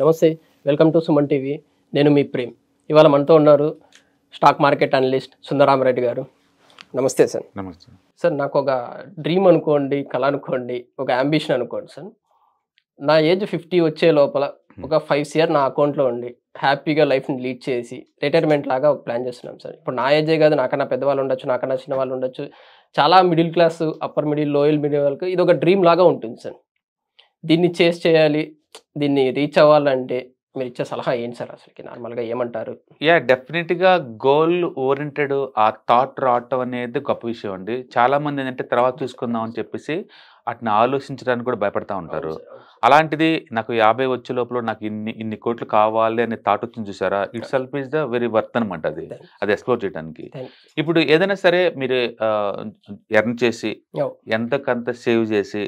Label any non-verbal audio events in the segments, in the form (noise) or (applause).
నమస్తే welcome to Suman TV నేను మీ ప్రేమ్ ఇవాళ మనతో ఉన్నారు స్టాక్ మార్కెట్ అనలిస్ట్ సుందరామరెడ్డి గారు నమస్తే సార్ నమస్తే సార్ నాకు ఒక డ్రీమ్ అనుకోండి కళ అనుకోండి ఒక అంబిషన్ అనుకోండి సార్ నా ఏజ్ ఫిఫ్టీ వచ్చే లోపల hmm. ఒక ఫైవ్ ఇయర్ నా అకౌంట్లో ఉండి హ్యాపీగా లైఫ్ని లీడ్ చేసి రిటైర్మెంట్ లాగా ఒక ప్లాన్ చేస్తున్నాం సార్ ఇప్పుడు నా ఏజే కాదు నాకన్నా పెద్దవాళ్ళు ఉండొచ్చు నాకన్నా చిన్న వాళ్ళు ఉండొచ్చు చాలా middle class upper middle lower middle వాళ్ళకి ఇది ఒక డ్రీమ్ లాగా ఉంటుంది సార్ దీన్ని చేస్ చేయాలి దీన్ని రీచ్ అవ్వాలంటే మీరు ఇచ్చే సలహా ఏంటి సార్ అసలుకి నార్మల్గా ఏమంటారు యా డెఫినెట్గా గోల్ ఓరియంటెడ్ ఆ థాట్ రావటం అనేది గొప్ప విషయం అండి చాలామంది ఏంటంటే తర్వాత చూసుకుందాం అని చెప్పేసి వాటిని ఆలోచించడానికి కూడా భయపడతా ఉంటారు అలాంటిది నాకు యాభై వచ్చే లోపల నాకు ఇన్ని ఇన్ని కోట్లు కావాలి అనే థాట్ వచ్చింది చూసారా itself is the very worth అనమాట అది అది ఎక్స్ప్లోర్ చేయడానికి ఇప్పుడు ఏదైనా సరే మీరు ఎర్న్ చేసి ఎంతకంత సేవ్ చేసి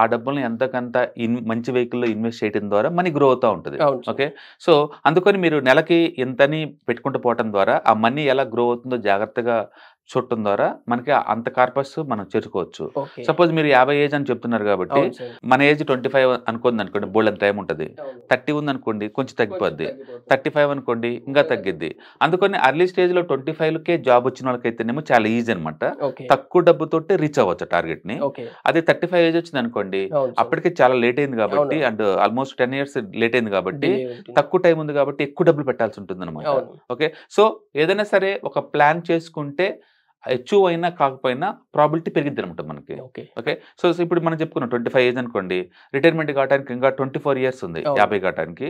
ఆ డబ్బులను ఎంతకంత ఇన్ మంచి వెహికల్లో ఇన్వెస్ట్ చేయడం ద్వారా మనీ గ్రో అవుతూ ఉంటుంది ఓకే సో అందుకని మీరు నెలకి ఇంతని పెట్టుకుంటూ పోవటం ద్వారా ఆ మనీ ఎలా గ్రో అవుతుందో జాగ్రత్తగా చుట్టం ద్వారా మనకి అంత కార్పస్ మనం చేర్చుకోవచ్చు సపోజ్ మీరు యాభై ఏజ్ అని చెప్తున్నారు కాబట్టి మన ఏజ్ ట్వంటీ ఫైవ్ అనుకుంది అనుకోండి బోల్డ్ టైం ఉంటుంది థర్టీ ఉంది అనుకోండి కొంచెం తగ్గిపోద్ది థర్టీ ఫైవ్ అనుకోండి ఇంకా తగ్గిద్ది అందుకని అర్లీ స్టేజ్ లో ట్వంటీ ఫైవ్ కే జాబ్ వచ్చిన వాళ్ళకైతేనేమో చాలా ఈజీ అనమాట తక్కువ తోటి రీచ్ అవ్వచ్చు టార్గెట్ ని అదే థర్టీ ఫైవ్ ఏజ్ వచ్చింది అనుకోండి అప్పటికే చాలా లేట్ అయింది కాబట్టి and almost ten years late అయింది కాబట్టి తక్కువ టైం ఉంది కాబట్టి ఎక్కువ డబ్బులు పెట్టాల్సి ఉంటుంది అనమాట ఓకే సో ఏదైనా సరే ఒక ప్లాన్ చేసుకుంటే హెచ్ఓ అయినా కాకపోయినా ప్రాబిలిటీ పెరిగిద్ది అనమాట మనకి ఓకే సో ఇప్పుడు మనం చెప్పుకున్నాం ట్వంటీ ఫైవ్ ఏజ్ అనుకోండి రిటైర్మెంట్ కావడానికి ఇంకా ట్వంటీ ఫోర్ ఇయర్స్ ఉంది యాభై కావడానికి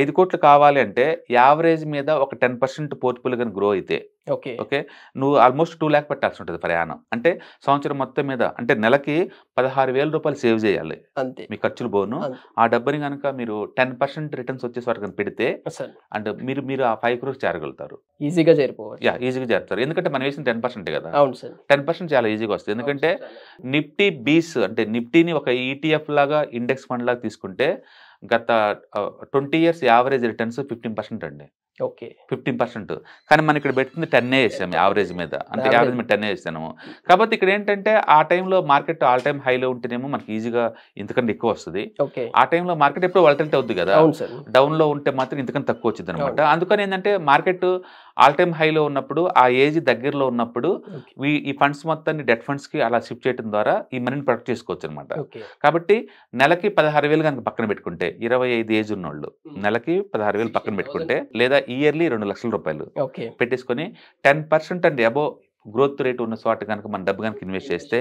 ఐదు కోట్లు కావాలి అంటే యావరేజ్ మీద ఒక టెన్ పర్సెంట్ పోర్ట్ఫోలియో కానీ గ్రో అయితే ఓకే ఓకే నువ్వు ఆల్మోస్ట్ టూ ల్యాక్ పెట్టాల్సి ఉంటుంది ప్రయాణం అంటే సంవత్సరం మొత్తం మీద అంటే నెలకి పదహారు వేల రూపాయలు సేవ్ చేయాలి అంతే మీ ఖర్చులు పోను ఆ డబ్బుని కనుక మీరు టెన్ పర్సెంట్ రిటర్న్స్ వచ్చేసి పెడితే అండ్ మీరు మీరు ఆ ఫైవ్ క్రోర్స్ చేరగలుగుతారు ఈజీగా చేరిపోవచ్చు యా ఈజీగా చేరుతారు ఎందుకంటే మనం వేసిన టెన్ పర్సెంట్ కదా టెన్ పర్సెంట్ చాలా ఈజీగా వస్తుంది ఎందుకంటే నిఫ్టీ బీస్ అంటే నిఫ్టీని ఒక ఈటీఎఫ్ e లాగా ఇండెక్స్ ఫండ్ లాగా తీసుకుంటే గత twenty years average returns fifteen percent అండి ఓకే ఫిఫ్టీన్ పర్సెంట్ కానీ మనం ఇక్కడ పెట్టింది ఏ వేసాము యావరేజ్ మీద అంటే యావరేజ్ మీద టెన్నే వేసాము కాబట్టి ఇక్కడ ఏంటంటే ఆ టైంలో మార్కెట్ ఆల్ టైమ్ హైలో ఉంటేనేమో మనకి ఈజీగా ఇంతకంటే ఎక్కువ వస్తుంది ఆ టైంలో మార్కెట్ ఎప్పుడు వలటలిటీ అవుద్ది కదా డౌన్లో ఉంటే మాత్రం ఇంతకంటే తక్కువ వచ్చింది అనమాట అందుకని ఏంటంటే మార్కెట్ ఆల్ టైమ్ హైలో ఉన్నప్పుడు ఆ ఏజ్ దగ్గరలో ఉన్నప్పుడు ఈ ఫండ్స్ మొత్తాన్ని డెట్ కి అలా షిఫ్ట్ చేయడం ద్వారా ఈ మనీని ప్రొటెక్ట్ చేసుకోవచ్చు అనమాట కాబట్టి నెలకి పదహారు వేలు కనుక పక్కన పెట్టుకుంటే ఇరవై ఐదు ఏజ్ ఉన్నోళ్ళు నెలకి పదహారు వేలు పక్కన (laughs) పెట్టుకుంటే లేదా ఇయర్లీ రెండు లక్షల రూపాయలు పెట్టేసుకొని ten percent and above growth rate ఉన్న చోట కనుక మన డబ్బు కనుక ఇన్వెస్ట్ చేస్తే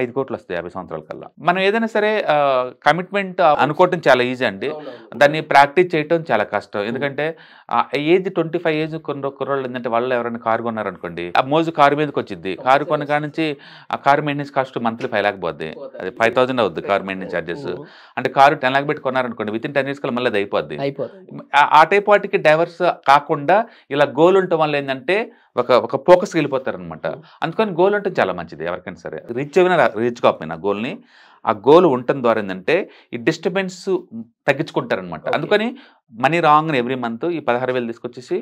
ఐదు కోట్లు వస్తాయి యాభై సంవత్సరాల కల్లా మనం ఏదైనా సరే కమిట్మెంట్ అనుకోవటం చాలా ఈజీ అండి దాన్ని ప్రాక్టీస్ చేయటం చాలా కష్టం hmm. ఎందుకంటే ఏజ్ ట్వంటీ ఫైవ్ ఏజ్ కొన్ని కుర్రోళ్ళు ఏంటంటే వాళ్ళు ఎవరైనా కారు కొన్నారనుకోండి ఆ మోజు కారు మీదకి వచ్చింది కారు కొనగా నుంచి ఆ కారు maintenance cost monthly five lakh పోద్ది అది ఫైవ్ థౌసండ్ అవుద్ది కారు మెయింటెన్స్ ఛార్జెస్ hmm. అంటే కారు టెన్ లాక్ పెట్టి కొన్నారనుకోండి విత్ ఇన్ టెన్ ఇయర్స్ కల్లా మళ్ళీ అది అయిపోద్ది ఆ టైప్ వాటికి డైవర్స్ కాకుండా ఇలా గోల్ ఉండటం వల్ల ఏంటంటే ఒక ఒక ఫోకస్కి వెళ్ళిపోతారనమాట అనమాట అందుకని గోల్ అంటే చాలా మంచిది ఎవరికైనా సరే రీచ్ అయినా రీచ్ కాకపోయినా గోల్ని ఆ గోల్ ఉండటం ద్వారా ఏంటంటే ఈ డిస్టర్బెన్స్ తగ్గించుకుంటారనమాట అందుకని మనీ రాంగ్ ఎవ్రీ మంత్ ఈ పదహారు వేలు తీసుకొచ్చేసి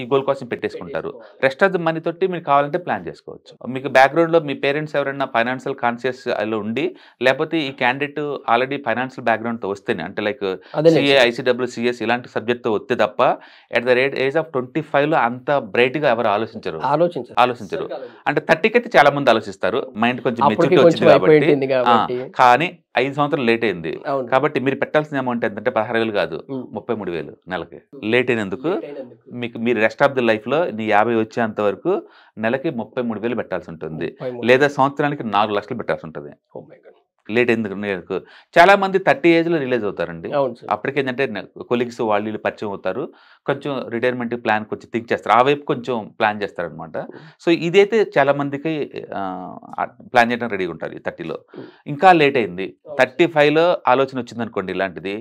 ఈ గోల్ కోసం పెట్టేసుకుంటారు రెస్ట్ ఆఫ్ ద మనీ తోటి మీరు కావాలంటే ప్లాన్ చేసుకోవచ్చు మీకు బ్యాక్గ్రౌండ్లో మీ పేరెంట్స్ ఎవరైనా ఫైనాన్షియల్ కాన్షియస్ అలా ఉండి లేకపోతే ఈ క్యాండిడేట్ ఆల్రెడీ ఫైనాన్షియల్ బ్యాక్గ్రౌండ్తో వస్తేనే అంటే లైక్ సిఏ ఐసీడబ్ల్యూ సిఎస్ ఇలాంటి సబ్జెక్ట్తో వస్తే తప్ప at the rate age of twenty ఫైవ్లో అంత బ్రైట్గా ఎవరు ఆలోచించరు ఆలోచించరు అంటే థర్టీకి అయితే చాలా మంది ఆలోచిస్తారు మైండ్ కొంచెం మెచ్యూరిటీ వచ్చింది కాబట్టి కానీ ఐదు సంవత్సరం లేట్ అయింది కాబట్టి మీరు పెట్టాల్సిన అమౌంట్ ఎంతంటే పదహారు వేలు కాదు ముప్పై మూడు వేలు నెలకి లేట్ అయినందుకు మీకు మీరు రెస్ట్ ఆఫ్ ది లైఫ్ లో నీ యాభై వచ్చేంత వరకు నెలకి ముప్పై మూడు వేలు పెట్టాల్సి ఉంటుంది లేదా సంవత్సరానికి నాలుగు లక్షలు పెట్టాల్సి ఉంటుంది oh లేట్ ఎందుకు చాలా మంది థర్టీ ఏజ్లో రిలీజ్ అవుతారండి అప్పటికి ఏంటంటే కొలీగ్స్ వాళ్ళు పరిచయం అవుతారు కొంచెం రిటైర్మెంట్ ప్లాన్ కొంచెం థింక్ చేస్తారు ఆ వైపు కొంచెం ప్లాన్ చేస్తారనమాట సో ఇదైతే చాలా మందికి ప్లాన్ చేయడానికి రెడీగా ఉంటారు ఈ థర్టీలో ఇంకా లేట్ అయింది థర్టీ ఫైవ్లో ఆలోచన వచ్చింది అనుకోండి ఇలాంటిది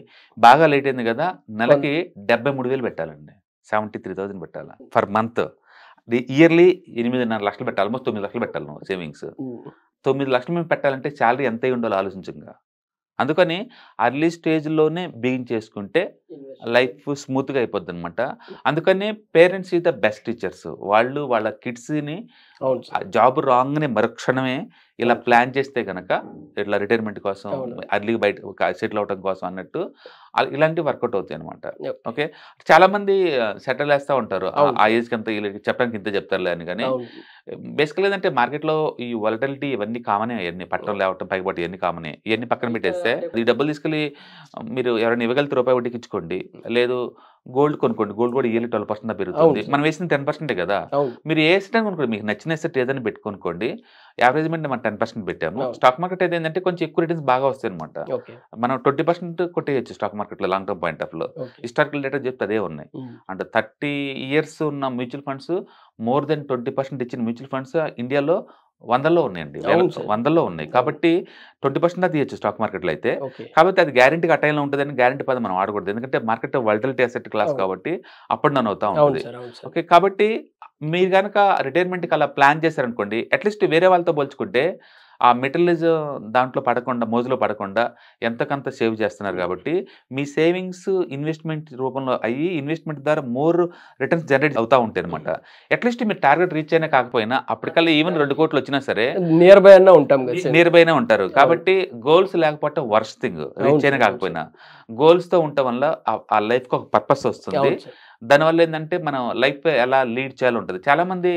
బాగా లేట్ అయింది కదా నెలకి డెబ్బై మూడు వేలు పెట్టాలండి సెవెంటీ త్రీ థౌసండ్ పెట్టాలి ఫర్ మంత్ ఇయర్లీ ఎనిమిదిన్నర లక్షలు పెట్టాలి ఆల్మోస్ట్ తొమ్మిది లక్షలు పెట్టాలి సేవింగ్స్ తొమ్మిది లక్షలు మేము పెట్టాలంటే శాలరీ ఎంత ఉండాలో ఆలోచించంగా అందుకని అర్లీ స్టేజ్లోనే బిగిన్ చేసుకుంటే లైఫ్ స్మూత్గా అయిపోద్ది అనమాట అందుకని పేరెంట్స్ ఈ ద బెస్ట్ టీచర్స్ వాళ్ళు వాళ్ళ కిడ్స్ని జాబ్ జాబ్ రాగానే మరుక్షణమే ఇలా ప్లాన్ చేస్తే కనుక ఇట్లా రిటైర్మెంట్ కోసం అర్లీ బయట సెటిల్ అవడం కోసం అన్నట్టు ఇలాంటివి వర్కౌట్ అవుతాయి అనమాట ఓకే చాలా మంది సెటిల్ వేస్తూ ఉంటారు ఆ ఏజ్కి అంత చెప్పడానికి ఇంత చెప్తారులే అని కానీ బేసికల్ ఏంటంటే లో ఈ వలటిలిటీ ఇవన్నీ కామనే ఇవన్నీ పట్టణం లేవటం పట్టి ఇవన్నీ కామనే ఇవన్నీ పక్కన పెట్టేస్తే ఈ డబ్బులు తీసుకెళ్ళి మీరు ఎవరైనా ఇవ్వగలిగితే రూపాయి ఇచ్చుకోండి లేదు గోల్డ్ కొనుక్కోండి గోల్డ్ కూడా ఇయర్లీ ట్వెల్వ్ పర్సెంట్ పెరుగుతుంది మనం వేసిన టెన్ పర్సెంటే కదా మీరు ఏ సెట్ కొనుక్కోండి మీకు నచ్చిన సెట్ ఏదైనా పెట్టుకోనుకోండి యావరేజ్ మెంట్ మనం టెన్ పర్సెంట్ పెట్టాము స్టాక్ మార్కెట్ ఏంటంటే కొంచెం ఎక్కువ రిటర్న్స్ బాగా వస్తాయి అనమాట మనం ట్వంటీ పర్సెంట్ కొట్టేయచ్చు స్టాక్ మార్కెట్ లో లాంగ్ టర్మ్ పాయింట్ ఆఫ్ లో హిస్టారికల్ డేటా చెప్తే అదే ఉన్నాయి అంటే థర్టీ ఇయర్స్ ఉన్న mutual funds more than twenty percent ఇచ్చిన మ్యూచువల్ ఫండ్స్ ఇండియాలో వందల్లో ఉన్నాయండి వందల్లో ఉన్నాయి కాబట్టి ట్వంటీ పర్సెంట్ తీయచ్చు స్టాక్ మార్కెట్లో అయితే కాబట్టి అది గ్యారంటీ అటైన్లో ఉంటుందని గ్యారంటీ పద మనం ఆడకూడదు ఎందుకంటే మార్కెట్ వల్టలిటీ అసెట్ క్లాస్ కాబట్టి అప్పుడు నన్ను అవుతా ఉంటుంది ఓకే కాబట్టి మీరు కనుక రిటైర్మెంట్కి అలా ప్లాన్ చేశారనుకోండి అట్లీస్ట్ వేరే వాళ్ళతో పోల్చుకుంటే ఆ మెటలిజం దాంట్లో పడకుండా మోజులో పడకుండా ఎంతకంత సేవ్ చేస్తున్నారు కాబట్టి మీ సేవింగ్స్ ఇన్వెస్ట్మెంట్ రూపంలో అయ్యి ఇన్వెస్ట్మెంట్ ద్వారా మోర్ రిటర్న్స్ జనరేట్ అవుతా ఉంటాయి అనమాట అట్లీస్ట్ మీరు టార్గెట్ రీచ్ అయినా కాకపోయినా అప్పటికల్లా ఈవెన్ రెండు కోట్లు వచ్చినా సరే నియర్ బై అయినా ఉంటాం నియర్ బై ఉంటారు కాబట్టి గోల్స్ లేకపోతే వర్స్ థింగ్ రీచ్ అయినా కాకపోయినా గోల్స్తో ఉండటం వల్ల ఆ లైఫ్కి ఒక పర్పస్ వస్తుంది దానివల్ల ఏంటంటే మనం లైఫ్ ఎలా లీడ్ చేయాలి ఉంటుంది చాలా మంది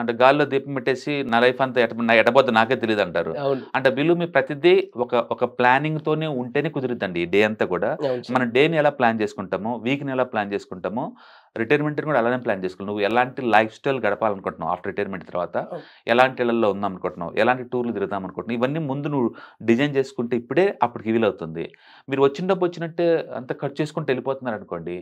అంటే గాల్లో దీపం పెట్టేసి నా లైఫ్ అంతా ఎట నా ఎటబోద్దు నాకే తెలియదు అంటారు అంటే వీళ్ళు మీ ప్రతిదీ ఒక ఒక ప్లానింగ్ తోనే ఉంటేనే కుదిరిద్దండి ఈ డే అంతా కూడా మనం డేని ఎలా ప్లాన్ చేసుకుంటామో వీక్ని ఎలా ప్లాన్ చేసుకుంటామో రిటైర్మెంట్ కూడా అలానే ప్లాన్ చేసుకోవాలి నువ్వు ఎలాంటి లైఫ్ స్టైల్ గడపాలనుకుంటున్నావు ఆఫ్టర్ రిటైర్మెంట్ తర్వాత ఎలాంటి ఇళ్లలో ఉందాం అనుకుంటున్నావు ఎలాంటి టూర్లు తిరుగుతాం అనుకుంటున్నావు ఇవన్నీ ముందు నువ్వు డిజైన్ చేసుకుంటే ఇప్పుడే అప్పటికి వీలవుతుంది మీరు వచ్చిన డబ్బు వచ్చినట్టే అంత ఖర్చు చేసుకుంటూ వెళ్ళిపోతున్నారు అనుకోండి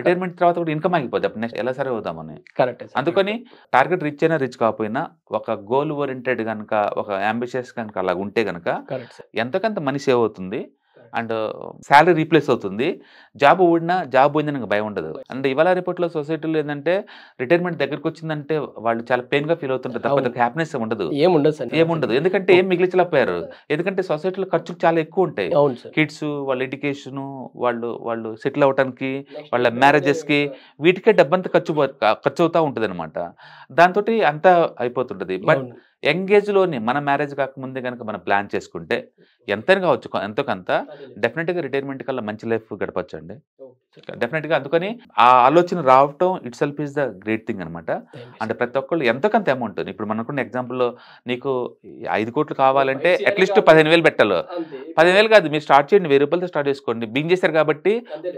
రిటైర్మెంట్ తర్వాత కూడా ఇన్కమ్ ఆగిపోద్ది అప్పుడు నెక్స్ట్ ఎలా సరే అవుదామని కరెక్ట్ అందుకని టార్గెట్ రిచ్ అయినా రిచ్ కాకపోయినా ఒక గోల్ ఓరియంటెడ్ కనుక ఒక అంబిషియస్ కనుక అలా ఉంటే కనుక ఎంతకంత మనీ సేవ్ అవుతుంది అండ్ శాలరీ రీప్లేస్ అవుతుంది జాబ్ ఓడినా జాబ్ పోయిందని భయం ఉండదు అండ్ ఇవాళ రిపోర్ట్లో సొసైటీలో ఏంటంటే రిటైర్మెంట్ దగ్గరికి వచ్చిందంటే వాళ్ళు చాలా పెయిన్గా ఫీల్ అవుతుంటారు హ్యాపీనెస్ ఉండదు ఏముండదు సార్ ఏముండదు ఎందుకంటే ఏం మిగిలించలేకపోయారు ఎందుకంటే సొసైటీలో ఖర్చులు చాలా ఎక్కువ ఉంటాయి కిడ్స్ వాళ్ళ ఎడ్యుకేషన్ వాళ్ళు వాళ్ళు సెటిల్ అవడానికి వాళ్ళ మ్యారేజెస్కి వీటికే డబ్బంతా ఖర్చు ఖర్చు అవుతూ ఉంటుంది అనమాట దాంతో అంతా అయిపోతుంటుంది బట్ ఎంగేజ్లోని మన మ్యారేజ్ కాకముందే కనుక మనం ప్లాన్ చేసుకుంటే ఎంతైనా కావచ్చు ఎంతో కొంత డెఫినెట్గా రిటైర్మెంట్ కల్లా మంచి లైఫ్ గడపచ్చు అండి డెఫినెట్గా అందుకని ఆ ఆలోచన రావటం itself is the great thing అనమాట అంటే ప్రతి ఒక్కళ్ళు ఎంతో కొంత అమౌంట్ ఇప్పుడు మనకున్న ఎగ్జాంపుల్లో నీకు ఐదు కోట్లు కావాలంటే అట్లీస్ట్ పదిహేను వేలు పెట్టాలి పదిహేను వేలు కాదు మీరు స్టార్ట్ చేయండి వెయ్యి రూపాయలతో స్టార్ట్ చేసుకోండి బింగ్ చేశారు కాబట్టి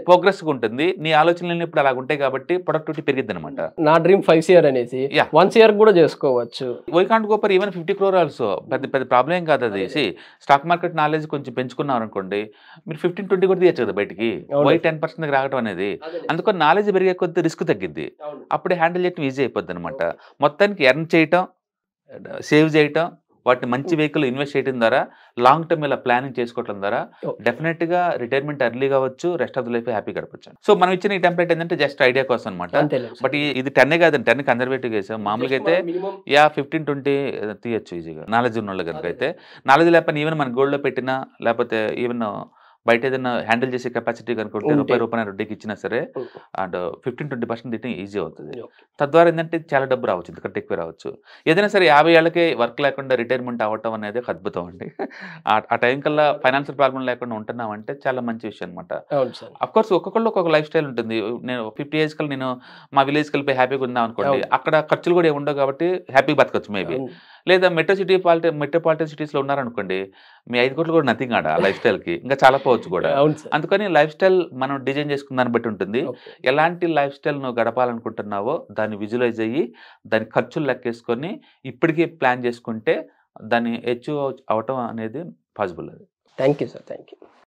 ప్రోగ్రెస్గా ఉంటుంది నీ ఆలోచనలు ఇప్పుడు అలా ఉంటాయి కాబట్టి ప్రొడక్టివిటీ పెరిగింది అనమాట నా డ్రీమ్ ఫైవ్ ఇయర్ అనేసి వన్స్ ఇయర్ కూడా చేసుకోవచ్చు why go for even fifty crore also పెద్ద పెద్ద ప్రాబ్లం ఏం కాదు అది స్టాక్ మార్కెట్ నాలెడ్జ్ కొంచెం పెంచుకున్నారు అనుకోండి మీరు ఫిఫ్టీన్ ట్వంటీ కూడా తీయచ్చు కదా బయటికి వై టెన్ పర్సెంట్ రావడం అనేది అందుకని నాలెడ్జ్ పెరిగే కొద్ది రిస్క్ తగ్గిద్ది అప్పుడే హ్యాండిల్ చేయడం ఈజీ అయిపోద్ది అనమాట మొత్తానికి ఎర్న్ చేయటం సేవ్ చేయటం వాటిని మంచి వెహికల్ ఇన్వెస్ట్ చేయడం ద్వారా లాంగ్ టర్మ్ ఇలా ప్లానింగ్ చేసుకోవడం ద్వారా డెఫినెట్ గా రిటైర్మెంట్ ఎర్లీ కావచ్చు rest of the life happy గడపచ్చు సో మనం ఇచ్చిన ఈ టెంప్లెట్ ఏంటంటే జస్ట్ ఐడియా కోసం అనమాట బట్ ఇది టెన్ కాదండి టెన్ కన్సర్వేటివ్ చేసాం మామూలుగా అయితే యా ఫిఫ్టీన్ ట్వంటీ తీయచ్చు ఈజీగా నాలెడ్జ్ ఉన్న వాళ్ళు కనుక అయితే నాలెడ్జ్ లేకపోయినా ఈవెన్ మన లో పెట్టినా లేకపోతే ఈవెన్ బయట ఏదైనా హ్యాండిల్ చేసే కెపాసిటీ కనుకుంటే రూపాయి రూపాయి రెడ్డికి ఇచ్చినా సరే అండ్ ఫిఫ్టీన్ ట్వంటీ పర్సెంట్ తిట్టడం ఈజీ అవుతుంది తద్వారా ఏంటంటే చాలా డబ్బు రావచ్చు ఎందుకంటే ఎక్కువ రావచ్చు ఏదైనా సరే యాభై ఏళ్ళకే వర్క్ లేకుండా రిటైర్మెంట్ అవ్వటం అనేది ఒక అద్భుతం అండి (laughs) ఆ టైం కల్లా ఫైనాన్షియల్ ప్రాబ్లం లేకుండా ఉంటున్నామంటే చాలా మంచి విషయం అనమాట అఫ్కోర్స్ ఒక్కొక్కళ్ళు ఒక్కొక్క లైఫ్ స్టైల్ ఉంటుంది నేను ఫిఫ్టీ ఇయర్స్ కల్లా నేను మా విలేజ్ కలిపి హ్యాపీగా ఉందాం అనుకోండి అక్కడ ఖర్చులు కూడా ఏముండవు కాబట్టి హ్యాపీగా బతకచ్చు మేబీ లేదా మెట్రో సిటీ పాలిటీ మెట్రోపాలిటన్ సిటీస్లో ఉన్నారనుకోండి మీ ఐదు కోట్లు కూడా నథింగ్ ఆడ (laughs) లైఫ్ స్టైల్కి ఇంకా చాలా పోవచ్చు కూడా అందుకని లైఫ్ స్టైల్ మనం డిజైన్ చేసుకున్న దాన్ని బట్టి ఉంటుంది ఎలాంటి లైఫ్ స్టైల్ నువ్వు గడపాలనుకుంటున్నావో దాన్ని విజువలైజ్ అయ్యి దాని ఖర్చులు లెక్కేసుకొని ఇప్పటికీ ప్లాన్ చేసుకుంటే దాన్ని హెచ్ అవటం అనేది పాసిబుల్ అది thank you sir thank you